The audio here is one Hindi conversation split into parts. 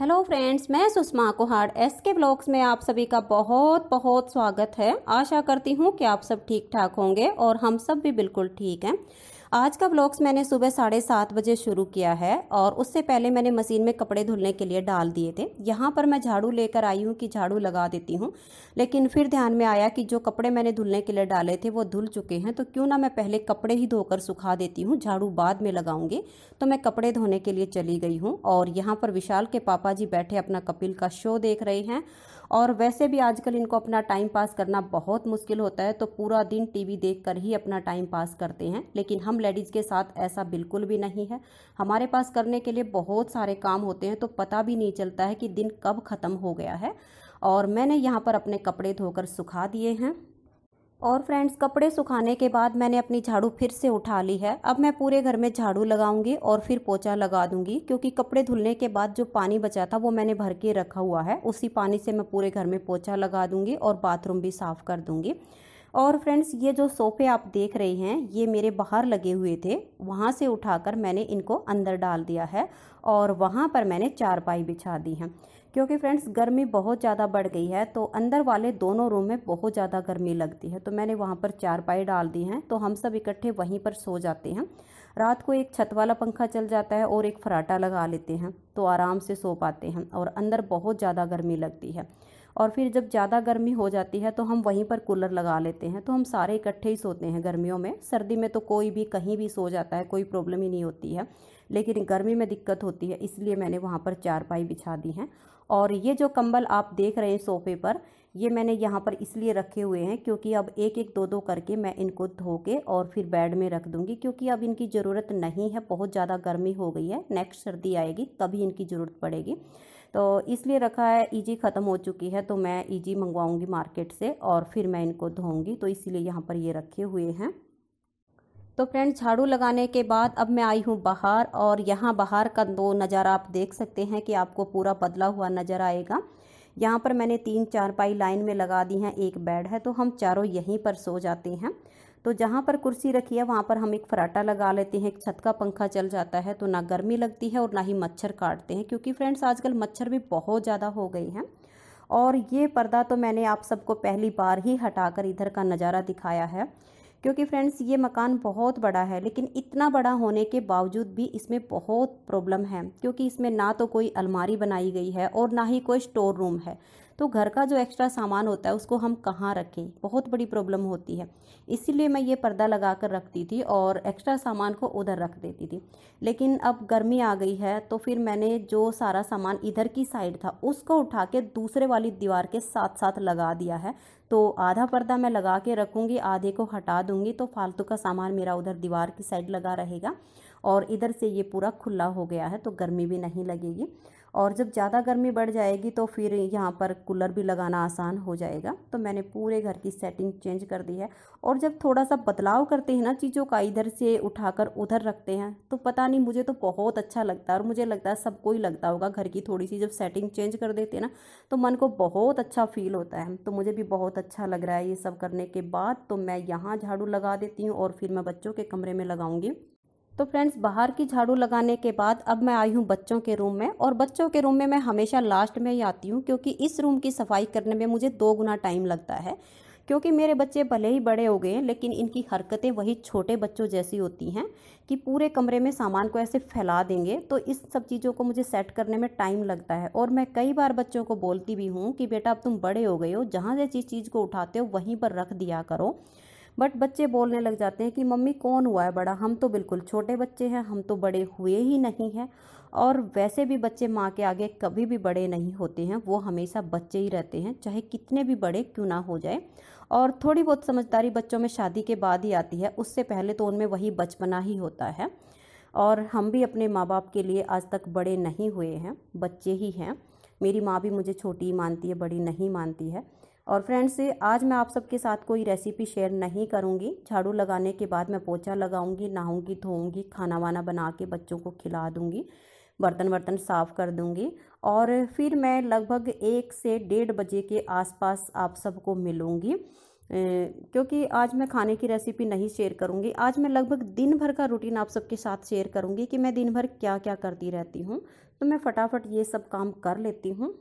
हेलो फ्रेंड्स मैं Sushma Kuhad S K blogs में आप सभी का बहुत बहुत स्वागत है आशा करती हूँ कि आप सब ठीक ठाक होंगे और हम सब भी बिल्कुल ठीक हैं आज का ब्लॉग्स मैंने सुबह साढ़े सात बजे शुरू किया है और उससे पहले मैंने मशीन में कपड़े धुलने के लिए डाल दिए थे यहाँ पर मैं झाड़ू लेकर आई हूँ कि झाड़ू लगा देती हूँ लेकिन फिर ध्यान में आया कि जो कपड़े मैंने धुलने के लिए डाले थे वो धुल चुके हैं तो क्यों ना मैं पहले कपड़े ही धोकर सुखा देती हूँ झाड़ू बाद में लगाऊंगी तो मैं कपड़े धोने के लिए चली गई हूँ और यहाँ पर विशाल के पापा जी बैठे अपना कपिल का शो देख रहे हैं और वैसे भी आजकल इनको अपना टाइम पास करना बहुत मुश्किल होता है तो पूरा दिन टीवी देखकर ही अपना टाइम पास करते हैं लेकिन हम लेडीज़ के साथ ऐसा बिल्कुल भी नहीं है हमारे पास करने के लिए बहुत सारे काम होते हैं तो पता भी नहीं चलता है कि दिन कब ख़त्म हो गया है और मैंने यहाँ पर अपने कपड़े धोकर सुखा दिए हैं और फ्रेंड्स कपड़े सुखाने के बाद मैंने अपनी झाड़ू फिर से उठा ली है अब मैं पूरे घर में झाड़ू लगाऊंगी और फिर पोचा लगा दूंगी क्योंकि कपड़े धुलने के बाद जो पानी बचा था वो मैंने भर के रखा हुआ है उसी पानी से मैं पूरे घर में पोचा लगा दूंगी और बाथरूम भी साफ़ कर दूंगी और फ्रेंड्स ये जो सोफ़े आप देख रहे हैं ये मेरे बाहर लगे हुए थे वहाँ से उठाकर मैंने इनको अंदर डाल दिया है और वहाँ पर मैंने चारपाई बिछा दी है क्योंकि फ्रेंड्स गर्मी बहुत ज़्यादा बढ़ गई है तो अंदर वाले दोनों रूम में बहुत ज़्यादा गर्मी लगती है तो मैंने वहाँ पर चारपाई डाल दी हैं तो हम सब इकट्ठे वहीं पर सो जाते हैं रात को एक छत वाला पंखा चल जाता है और एक फराटा लगा लेते हैं तो आराम से सो पाते हैं और अंदर बहुत ज़्यादा गर्मी लगती है और फिर जब ज़्यादा गर्मी हो जाती है तो हम वहीं पर कूलर लगा लेते हैं तो हम सारे इकट्ठे ही सोते हैं गर्मियों में सर्दी में तो कोई भी कहीं भी सो जाता है कोई प्रॉब्लम ही नहीं होती है लेकिन गर्मी में दिक्कत होती है इसलिए मैंने वहाँ पर चारपाई बिछा दी हैं और ये जो कंबल आप देख रहे हैं सोफ़े पर ये मैंने यहाँ पर इसलिए रखे हुए हैं क्योंकि अब एक एक दो दो करके मैं इनको धो के और फिर बेड में रख दूँगी क्योंकि अब इनकी ज़रूरत नहीं है बहुत ज़्यादा गर्मी हो गई है नेक्स्ट सर्दी आएगी तभी इनकी ज़रूरत पड़ेगी तो इसलिए रखा है ईजी e ख़त्म हो चुकी है तो मैं ईजी e मंगवाऊंगी मार्केट से और फिर मैं इनको धोऊंगी तो इसीलिए यहाँ पर ये रखे हुए हैं तो फ्रेंड झाड़ू लगाने के बाद अब मैं आई हूँ बाहर और यहाँ बाहर का दो नज़ारा आप देख सकते हैं कि आपको पूरा बदला हुआ नज़र आएगा यहाँ पर मैंने तीन चारपाई लाइन में लगा दी हैं एक बेड है तो हम चारों यहीं पर सो जाते हैं तो जहाँ पर कुर्सी रखी है वहाँ पर हम एक फराटा लगा लेते हैं एक छत का पंखा चल जाता है तो ना गर्मी लगती है और ना ही मच्छर काटते हैं क्योंकि फ्रेंड्स आजकल मच्छर भी बहुत ज़्यादा हो गए हैं और ये पर्दा तो मैंने आप सबको पहली बार ही हटाकर इधर का नज़ारा दिखाया है क्योंकि फ्रेंड्स ये मकान बहुत बड़ा है लेकिन इतना बड़ा होने के बावजूद भी इसमें बहुत प्रॉब्लम है क्योंकि इसमें ना तो कोई अलमारी बनाई गई है और ना ही कोई स्टोर रूम है तो घर का जो एक्स्ट्रा सामान होता है उसको हम कहाँ रखें बहुत बड़ी प्रॉब्लम होती है इसीलिए मैं ये पर्दा लगा कर रखती थी और एक्स्ट्रा सामान को उधर रख देती थी लेकिन अब गर्मी आ गई है तो फिर मैंने जो सारा सामान इधर की साइड था उसको उठा के दूसरे वाली दीवार के साथ साथ लगा दिया है तो आधा पर्दा मैं लगा के रखूँगी आधे को हटा दूँगी तो फालतू का सामान मेरा उधर दीवार की साइड लगा रहेगा और इधर से ये पूरा खुला हो गया है तो गर्मी भी नहीं लगेगी और जब ज़्यादा गर्मी बढ़ जाएगी तो फिर यहाँ पर कूलर भी लगाना आसान हो जाएगा तो मैंने पूरे घर की सेटिंग चेंज कर दी है और जब थोड़ा सा बदलाव करते हैं ना चीज़ों का इधर से उठाकर उधर रखते हैं तो पता नहीं मुझे तो बहुत अच्छा लगता है और मुझे लगता है सबको ही लगता होगा घर की थोड़ी सी जब सेटिंग चेंज कर देते हैं ना तो मन को बहुत अच्छा फील होता है तो मुझे भी बहुत अच्छा लग रहा है ये सब करने के बाद तो मैं यहाँ झाड़ू लगा देती हूँ और फिर मैं बच्चों के कमरे में लगाऊँगी तो फ्रेंड्स बाहर की झाड़ू लगाने के बाद अब मैं आई हूँ बच्चों के रूम में और बच्चों के रूम में मैं हमेशा लास्ट में ही आती हूँ क्योंकि इस रूम की सफाई करने में मुझे दो गुना टाइम लगता है क्योंकि मेरे बच्चे भले ही बड़े हो गए हैं लेकिन इनकी हरकतें वही छोटे बच्चों जैसी होती हैं कि पूरे कमरे में सामान को ऐसे फैला देंगे तो इस सब चीज़ों को मुझे सेट करने में टाइम लगता है और मैं कई बार बच्चों को बोलती भी हूँ कि बेटा अब तुम बड़े हो गए हो जहाँ से जिस चीज़ को उठाते हो वहीं पर रख दिया करो बट बच्चे बोलने लग जाते हैं कि मम्मी कौन हुआ है बड़ा हम तो बिल्कुल छोटे बच्चे हैं हम तो बड़े हुए ही नहीं हैं और वैसे भी बच्चे माँ के आगे कभी भी बड़े नहीं होते हैं वो हमेशा बच्चे ही रहते हैं चाहे कितने भी बड़े क्यों ना हो जाए और थोड़ी बहुत समझदारी बच्चों में शादी के बाद ही आती है उससे पहले तो उनमें वही बचपना ही होता है और हम भी अपने माँ बाप के लिए आज तक बड़े नहीं हुए हैं बच्चे ही हैं मेरी माँ भी मुझे छोटी मानती है बड़ी नहीं मानती है और फ्रेंड्स आज मैं आप सबके साथ कोई रेसिपी शेयर नहीं करूँगी झाड़ू लगाने के बाद मैं पोछा लगाऊँगी नहाऊंगी धोऊँगी खाना वाना बना के बच्चों को खिला दूंगी बर्तन वर्तन साफ़ कर दूँगी और फिर मैं लगभग एक से डेढ़ बजे के आसपास आप सबको मिलूँगी क्योंकि आज मैं खाने की रेसिपी नहीं शेयर करूँगी आज मैं लगभग दिन भर का रूटीन आप सबके साथ शेयर करूँगी कि मैं दिन भर क्या क्या करती रहती हूँ तो मैं फटाफट ये सब काम कर लेती हूँ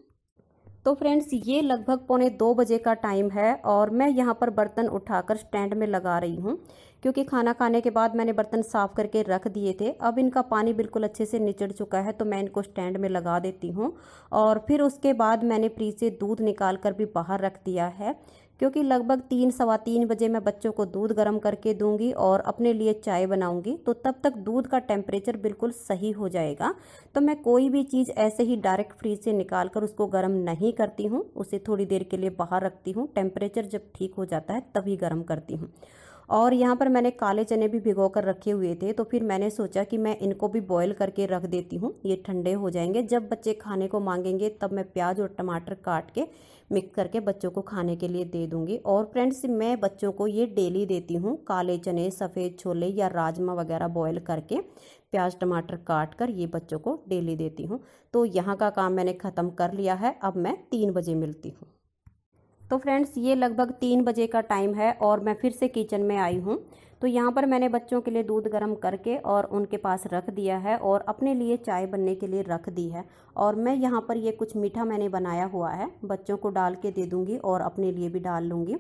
तो फ्रेंड्स ये लगभग पौने दो बजे का टाइम है और मैं यहाँ पर बर्तन उठाकर स्टैंड में लगा रही हूँ क्योंकि खाना खाने के बाद मैंने बर्तन साफ़ करके रख दिए थे अब इनका पानी बिल्कुल अच्छे से निचड़ चुका है तो मैं इनको स्टैंड में लगा देती हूँ और फिर उसके बाद मैंने फ्रीज से दूध निकाल कर भी बाहर रख दिया है क्योंकि लगभग तीन सवा तीन बजे मैं बच्चों को दूध गर्म करके दूंगी और अपने लिए चाय बनाऊंगी तो तब तक दूध का टेम्परेचर बिल्कुल सही हो जाएगा तो मैं कोई भी चीज़ ऐसे ही डायरेक्ट फ्रीज से निकाल कर उसको गर्म नहीं करती हूँ उसे थोड़ी देर के लिए बाहर रखती हूँ टेम्परेचर जब ठीक हो जाता है तभी गर्म करती हूँ और यहाँ पर मैंने काले चने भी भिगो कर रखे हुए थे तो फिर मैंने सोचा कि मैं इनको भी बॉईल करके रख देती हूँ ये ठंडे हो जाएंगे जब बच्चे खाने को मांगेंगे तब मैं प्याज और टमाटर काट के मिक्स करके बच्चों को खाने के लिए दे दूँगी और फ्रेंड्स मैं बच्चों को ये डेली देती हूँ काले चने सफ़ेद छोले या राजमा वगैरह बॉयल करके प्याज टमाटर काट कर ये बच्चों को डेली देती हूँ तो यहाँ का काम मैंने ख़त्म कर लिया है अब मैं तीन बजे मिलती हूँ तो फ्रेंड्स ये लगभग तीन बजे का टाइम है और मैं फिर से किचन में आई हूँ तो यहाँ पर मैंने बच्चों के लिए दूध गर्म करके और उनके पास रख दिया है और अपने लिए चाय बनने के लिए रख दी है और मैं यहाँ पर ये कुछ मीठा मैंने बनाया हुआ है बच्चों को डाल के दे दूँगी और अपने लिए भी डाल लूँगी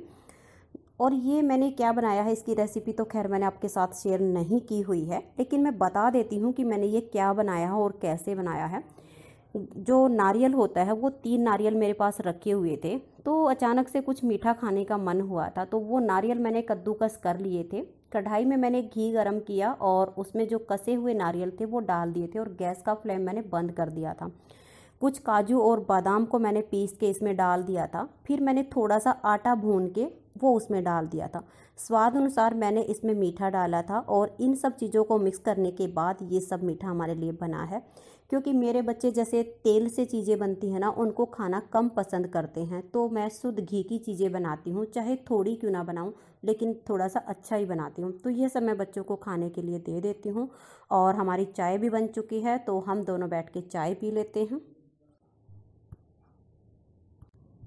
और ये मैंने क्या बनाया है इसकी रेसिपी तो खैर मैंने आपके साथ शेयर नहीं की हुई है लेकिन मैं बता देती हूँ कि मैंने ये क्या बनाया है और कैसे बनाया है जो नारियल होता है वो तीन नारियल मेरे पास रखे हुए थे तो अचानक से कुछ मीठा खाने का मन हुआ था तो वो नारियल मैंने कद्दूकस कर लिए थे कढ़ाई में मैंने घी गरम किया और उसमें जो कसे हुए नारियल थे वो डाल दिए थे और गैस का फ्लेम मैंने बंद कर दिया था कुछ काजू और बादाम को मैंने पीस के इसमें डाल दिया था फिर मैंने थोड़ा सा आटा भून के वो उसमें डाल दिया था स्वाद अनुसार मैंने इसमें मीठा डाला था और इन सब चीज़ों को मिक्स करने के बाद ये सब मीठा हमारे लिए बना है क्योंकि मेरे बच्चे जैसे तेल से चीज़ें बनती हैं ना उनको खाना कम पसंद करते हैं तो मैं शुद्ध घी की चीज़ें बनाती हूँ चाहे थोड़ी क्यों ना बनाऊँ लेकिन थोड़ा सा अच्छा ही बनाती हूँ तो ये सब मैं बच्चों को खाने के लिए दे देती हूँ और हमारी चाय भी बन चुकी है तो हम दोनों बैठ के चाय पी लेते हैं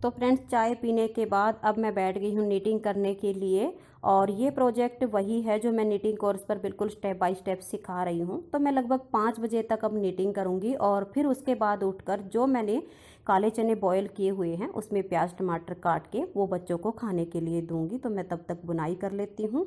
तो फ्रेंड्स चाय पीने के बाद अब मैं बैठ गई हूँ नीटिंग करने के लिए और ये प्रोजेक्ट वही है जो मैं नीटिंग कोर्स पर बिल्कुल स्टेप बाय स्टेप सिखा रही हूँ तो मैं लगभग पाँच बजे तक अब नीटिंग करूँगी और फिर उसके बाद उठकर जो मैंने काले चने बॉयल किए हुए हैं उसमें प्याज टमाटर काट के वो बच्चों को खाने के लिए दूँगी तो मैं तब तक बुनाई कर लेती हूँ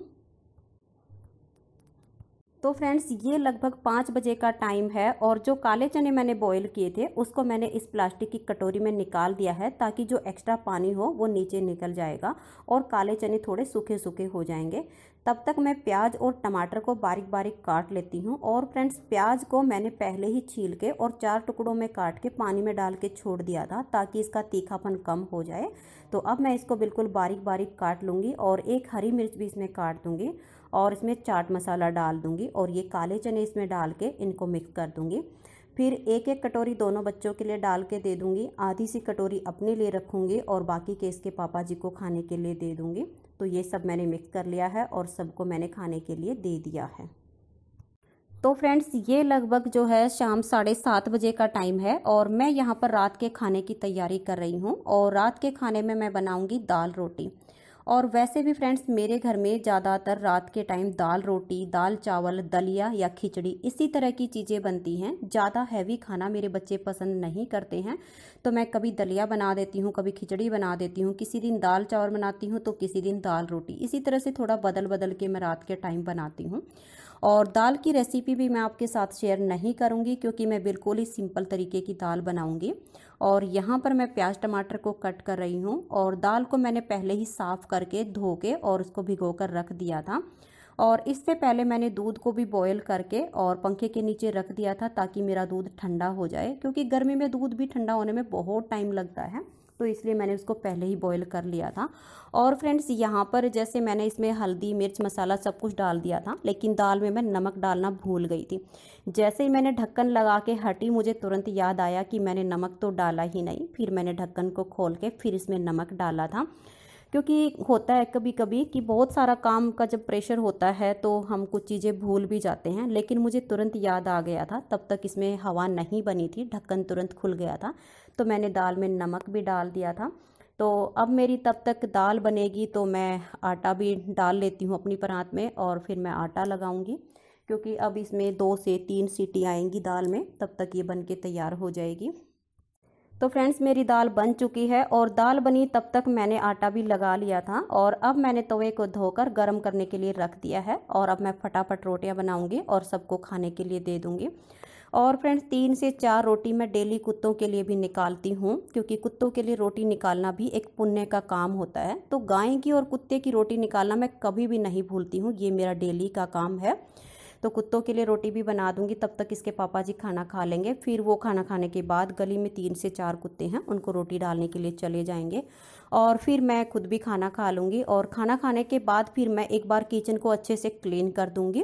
तो फ्रेंड्स ये लगभग पाँच बजे का टाइम है और जो काले चने मैंने बॉईल किए थे उसको मैंने इस प्लास्टिक की कटोरी में निकाल दिया है ताकि जो एक्स्ट्रा पानी हो वो नीचे निकल जाएगा और काले चने थोड़े सूखे सूखे हो जाएंगे तब तक मैं प्याज और टमाटर को बारीक बारीक काट लेती हूँ और फ्रेंड्स प्याज को मैंने पहले ही छील के और चार टुकड़ों में काट के पानी में डाल के छोड़ दिया था ताकि इसका तीखापन कम हो जाए तो अब मैं इसको बिल्कुल बारीक बारीक काट लूँगी और एक हरी मिर्च भी इसमें काट दूँगी और इसमें चाट मसाला डाल दूंगी और ये काले चने इसमें डाल के इनको मिक्स कर दूंगी फिर एक एक कटोरी दोनों बच्चों के लिए डाल के दे दूंगी आधी सी कटोरी अपने लिए रखूंगी और बाकी के इसके पापा जी को खाने के लिए दे दूंगी तो ये सब मैंने मिक्स कर लिया है और सबको मैंने खाने के लिए दे दिया है तो फ्रेंड्स ये लगभग जो है शाम साढ़े सात बजे का टाइम है और मैं यहाँ पर रात के खाने की तैयारी कर रही हूँ और रात के खाने में मैं बनाऊँगी दाल रोटी और वैसे भी फ्रेंड्स मेरे घर में ज़्यादातर रात के टाइम दाल रोटी दाल चावल दलिया या खिचड़ी इसी तरह की चीज़ें बनती हैं ज़्यादा हैवी खाना मेरे बच्चे पसंद नहीं करते हैं तो मैं कभी दलिया बना देती हूँ कभी खिचड़ी बना देती हूँ किसी दिन दाल चावल बनाती हूँ तो किसी दिन दाल रोटी इसी तरह से थोड़ा बदल बदल के मैं रात के टाइम बनाती हूँ और दाल की रेसिपी भी मैं आपके साथ शेयर नहीं करूँगी क्योंकि मैं बिल्कुल ही सिंपल तरीके की दाल बनाऊँगी और यहाँ पर मैं प्याज टमाटर को कट कर रही हूँ और दाल को मैंने पहले ही साफ़ करके धो के और उसको भिगो कर रख दिया था और इससे पहले मैंने दूध को भी बॉयल करके और पंखे के नीचे रख दिया था ताकि मेरा दूध ठंडा हो जाए क्योंकि गर्मी में दूध भी ठंडा होने में बहुत टाइम लगता है तो इसलिए मैंने उसको पहले ही बॉईल कर लिया था और फ्रेंड्स यहाँ पर जैसे मैंने इसमें हल्दी मिर्च मसाला सब कुछ डाल दिया था लेकिन दाल में मैं नमक डालना भूल गई थी जैसे ही मैंने ढक्कन लगा के हटी मुझे तुरंत याद आया कि मैंने नमक तो डाला ही नहीं फिर मैंने ढक्कन को खोल के फिर इसमें नमक डाला था क्योंकि होता है कभी कभी कि बहुत सारा काम का जब प्रेशर होता है तो हम कुछ चीज़ें भूल भी जाते हैं लेकिन मुझे तुरंत याद आ गया था तब तक इसमें हवा नहीं बनी थी ढक्कन तुरंत खुल गया था तो मैंने दाल में नमक भी डाल दिया था तो अब मेरी तब तक दाल बनेगी तो मैं आटा भी डाल लेती हूँ अपनी परात में और फिर मैं आटा लगाऊंगी क्योंकि अब इसमें दो से तीन सीटी आएंगी दाल में तब तक ये बन के तैयार हो जाएगी तो फ्रेंड्स मेरी दाल बन चुकी है और दाल बनी तब तक मैंने आटा भी लगा लिया था और अब मैंने तवे को धोकर गर्म करने के लिए रख दिया है और अब मैं फटाफट रोटियां बनाऊंगी और सबको खाने के लिए दे दूंगी और फ्रेंड्स तीन से चार रोटी मैं डेली कुत्तों के लिए भी निकालती हूँ क्योंकि कुत्तों के लिए रोटी निकालना भी एक पुण्य का काम होता है तो गाय की और कुत्ते की रोटी निकालना मैं कभी भी नहीं भूलती हूँ ये मेरा डेली का काम है तो कुत्तों के लिए रोटी भी बना दूंगी तब तक इसके पापा जी खाना खा लेंगे फिर वो खाना खाने के बाद गली में तीन से चार कुत्ते हैं उनको रोटी डालने के लिए चले जाएंगे और फिर मैं खुद भी खाना खा लूँगी और खाना खाने के बाद फिर मैं एक बार किचन को अच्छे से क्लीन कर दूँगी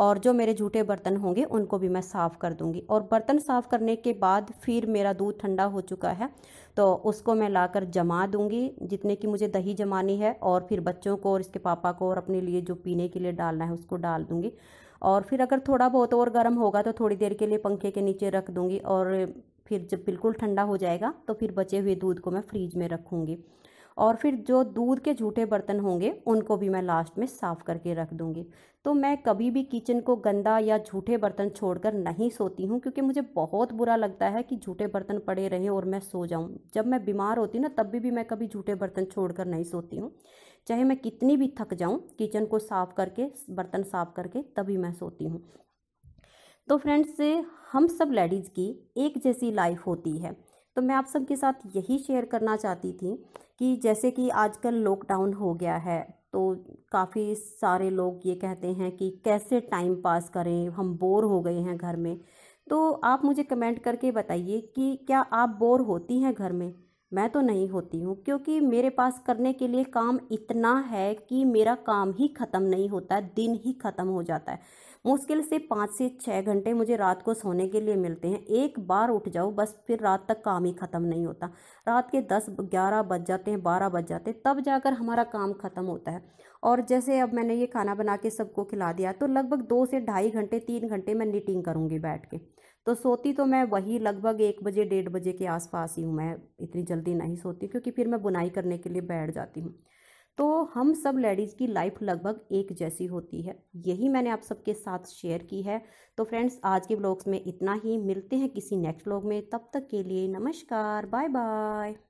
और जो मेरे झूठे बर्तन होंगे उनको भी मैं साफ़ कर दूँगी और बर्तन साफ़ करने के बाद फिर मेरा दूध ठंडा हो चुका है तो उसको मैं लाकर जमा दूँगी जितने की मुझे दही जमानी है और फिर बच्चों को और इसके पापा को और अपने लिए जो पीने के लिए डालना है उसको डाल दूँगी और फिर अगर थोड़ा बहुत और गर्म होगा तो थोड़ी देर के लिए पंखे के नीचे रख दूँगी और फिर जब बिल्कुल ठंडा हो जाएगा तो फिर बचे हुए दूध को मैं फ्रीज में रखूँगी और फिर जो दूध के झूठे बर्तन होंगे उनको भी मैं लास्ट में साफ़ करके रख दूँगी तो मैं कभी भी किचन को गंदा या झूठे बर्तन छोड़कर नहीं सोती हूँ क्योंकि मुझे बहुत बुरा लगता है कि झूठे बर्तन पड़े रहें और मैं सो जाऊँ जब मैं बीमार होती ना तब भी, भी मैं कभी झूठे बर्तन छोड़कर नहीं सोती हूँ चाहे मैं कितनी भी थक जाऊँ किचन को साफ़ करके बर्तन साफ़ करके तभी मैं सोती हूँ तो फ्रेंड्स हम सब लेडीज़ की एक जैसी लाइफ होती है तो मैं आप सबके साथ यही शेयर करना चाहती थी कि जैसे कि आजकल लॉकडाउन हो गया है तो काफ़ी सारे लोग ये कहते हैं कि कैसे टाइम पास करें हम बोर हो गए हैं घर में तो आप मुझे कमेंट करके बताइए कि क्या आप बोर होती हैं घर में मैं तो नहीं होती हूँ क्योंकि मेरे पास करने के लिए काम इतना है कि मेरा काम ही ख़त्म नहीं होता दिन ही ख़त्म हो जाता है मुश्किल से पाँच से छः घंटे मुझे रात को सोने के लिए मिलते हैं एक बार उठ जाओ बस फिर रात तक काम ही ख़त्म नहीं होता रात के दस ग्यारह बज जाते हैं बारह बज जाते हैं तब जाकर हमारा काम ख़त्म होता है और जैसे अब मैंने ये खाना बना के सबको खिला दिया तो लगभग दो से ढाई घंटे तीन घंटे मैं नीटिंग करूँगी बैठ के तो सोती तो मैं वही लगभग एक बजे डेढ़ बजे के आसपास ही हूँ मैं इतनी जल्दी नहीं सोती क्योंकि फिर मैं बुनाई करने के लिए बैठ जाती हूँ तो हम सब लेडीज़ की लाइफ लगभग एक जैसी होती है यही मैंने आप सबके साथ शेयर की है तो फ्रेंड्स आज के ब्लॉग्स में इतना ही मिलते हैं किसी नेक्स्ट ब्लॉग में तब तक के लिए नमस्कार बाय बाय